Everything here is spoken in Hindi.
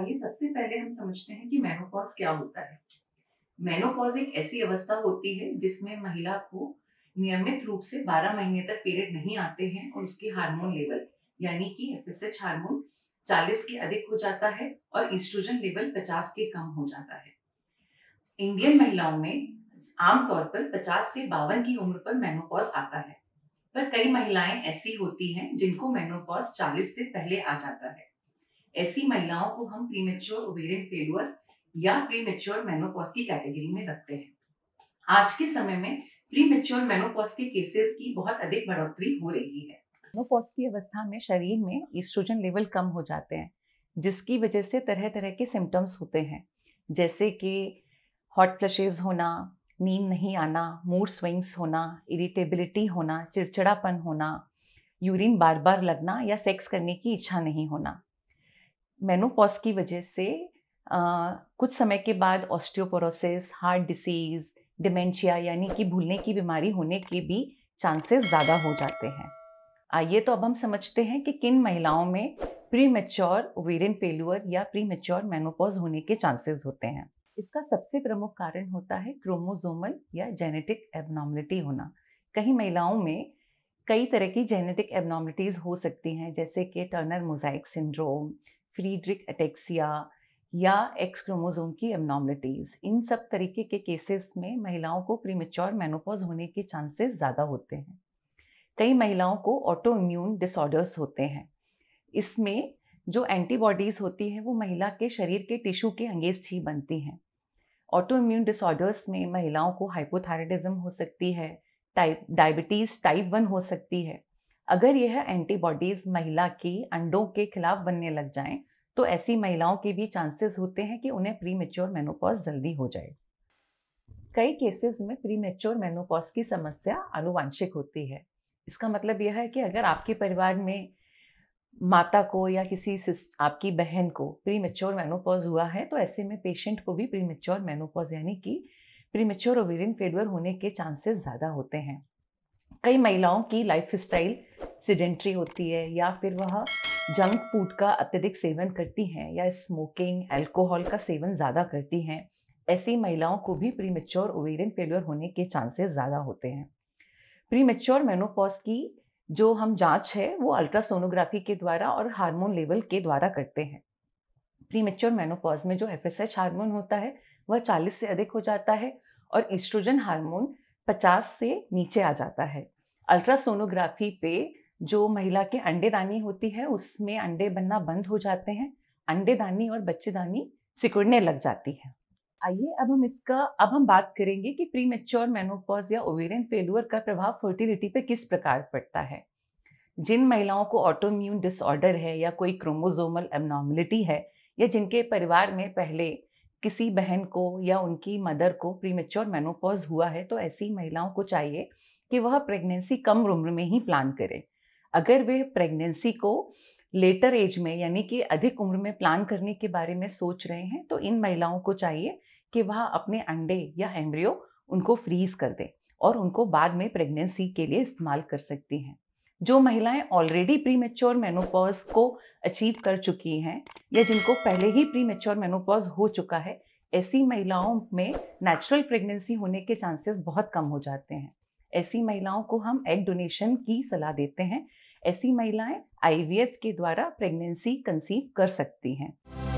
आइए सबसे पहले हम समझते हैं कि मेनोपॉज क्या होता है मेनोपॉज एक ऐसी अवस्था होती है जिसमें महिला को नियमित रूप से 12 महीने तक पीरियड नहीं आते हैं और उसके हार्मोन लेवल यानी कि एफएसएच हार्मोन 40 के अधिक हो जाता है और इंस्ट्रोजन लेवल 50 के कम हो जाता है इंडियन महिलाओं में आमतौर पर 50 से बावन की उम्र पर मेनोपॉज आता है पर कई महिलाएं ऐसी होती हैं जिनको मेनोपॉज 40 से पहले आ जाता है ऐसी महिलाओं को हम प्रीमेच्योर ओवेरियन फेलुअर या प्रीमेच्योर मेनोपॉज की कैटेगरी में रखते हैं आज के समय में प्रीमेच्योर मेनोपॉज के केसेस की बहुत अधिक बढ़ोतरी हो रही है मेनोपॉज की अवस्था में शरीर में एस्ट्रोजन लेवल कम हो जाते हैं जिसकी वजह से तरह तरह के सिम्टम्स होते हैं जैसे कि हॉट फ्लशेज होना नींद नहीं आना मूड स्विंग्स होना इरिटेबिलिटी होना चिड़चिड़ापन होना यूरिन बार बार लगना या सेक्स करने की इच्छा नहीं होना मेनोपॉज की वजह से आ, कुछ समय के बाद ऑस्टियोपोरोसिस हार्ट डिसीज डिमेंशिया यानी कि भूलने की बीमारी होने के भी चांसेस ज़्यादा हो जाते हैं आइए तो अब हम समझते हैं कि किन महिलाओं में प्री मेच्योर ओवेरियन फेल्यूअर या प्री मेच्योर मेनोपॉज होने के चांसेस होते हैं इसका सबसे प्रमुख कारण होता है क्रोमोजोमल या जेनेटिक एबनॉर्मलिटी होना कई महिलाओं में कई तरह की जेनेटिक एबनॉर्मलिटीज़ हो सकती हैं जैसे कि Turner mosaic syndrome Friedreich ataxia या एक्स क्रोमोजोम की एबनॉमलिटीज इन सब तरीके के केसेस में महिलाओं को प्रीमेच्योर मेनोपॉज होने के चांसेस ज़्यादा होते हैं कई महिलाओं को ऑटो इम्यून डिसऑर्डर्स होते हैं इसमें जो एंटीबॉडीज़ होती हैं वो महिला के शरीर के टिश्यू के अंगेस्ट ही बनती हैं ऑटो इम्यून डिसऑर्डर्स में महिलाओं को हाइपोथायरॉयडिज्म हो सकती है टाइप डायबिटीज़ टाइप वन हो सकती है अगर यह एंटीबॉडीज महिला की अंडों के खिलाफ बनने लग जाएं तो ऐसी महिलाओं के भी चांसेस होते हैं कि उन्हें प्री मेच्योर मेनोपॉज जल्दी हो जाए कई केसेस में प्री मेच्योर मेनोपॉज की समस्या अनुवांशिक होती है इसका मतलब यह है कि अगर आपके परिवार में माता को या किसी आपकी बहन को प्री मेच्योर मेनोपॉज हुआ है तो ऐसे में पेशेंट को भी प्री मेच्योर मेनोपॉज यानी कि प्री मेच्योर ओवेरियन फेलियर होने के चांसेस ज़्यादा होते हैं कई महिलाओं की लाइफ स्टाइल सिडेंट्री होती है या फिर वह जंक फूड का अत्यधिक सेवन करती हैं या स्मोकिंग अल्कोहल का सेवन ज़्यादा करती हैं ऐसी महिलाओं को भी प्री मेच्योर ओवेरियन फेल्योर होने के चांसेस ज़्यादा होते हैं प्री मेच्योर मेनोपॉज की जो हम जांच है वो अल्ट्रासोनोग्राफी के द्वारा और हार्मोन लेवल के द्वारा करते हैं प्री मेच्योर मेनोपॉज में जो एफ एस एच हार्मोन होता है वह चालीस से अधिक हो जाता है और ईस्ट्रोजन हार्मोन पचास से नीचे आ जाता है अल्ट्रासोनोग्राफी पे जो महिला के अंडेदानी होती है उसमें अंडे बनना बंद हो जाते हैं अंडेदानी और बच्चेदानी सिकुड़ने लग जाती है आइए अब हम इसका अब हम बात करेंगे कि प्री मेच्योर मेनोपॉज या ओवेरियन फेलुअर का प्रभाव फर्टिलिटी पर किस प्रकार पड़ता है जिन महिलाओं को ऑटोम्यून डिसऑर्डर है या कोई क्रोमोजोमल एबनॉर्मिलिटी है या जिनके परिवार में पहले किसी बहन को या उनकी मदर को प्री मेच्योर मेनोपॉज हुआ है तो ऐसी महिलाओं को चाहिए कि वह प्रेगनेंसी कम उम्र में ही प्लान करें अगर वे प्रेगनेंसी को लेटर एज में यानी कि अधिक उम्र में प्लान करने के बारे में सोच रहे हैं तो इन महिलाओं को चाहिए कि वह अपने अंडे या एम्ब्रियो उनको फ्रीज कर दें और उनको बाद में प्रेगनेंसी के लिए इस्तेमाल कर सकती हैं जो महिलाएं ऑलरेडी प्री मेच्योर मेनोपॉज को अचीव कर चुकी हैं या जिनको पहले ही प्री मेच्योर मेनोपॉज हो चुका है ऐसी महिलाओं में नेचुरल प्रेगनेंसी होने के चांसेस बहुत कम हो जाते हैं ऐसी महिलाओं को हम एग डोनेशन की सलाह देते हैं ऐसी महिलाएं आईवीएफ के द्वारा प्रेगनेंसी कंसीव कर सकती हैं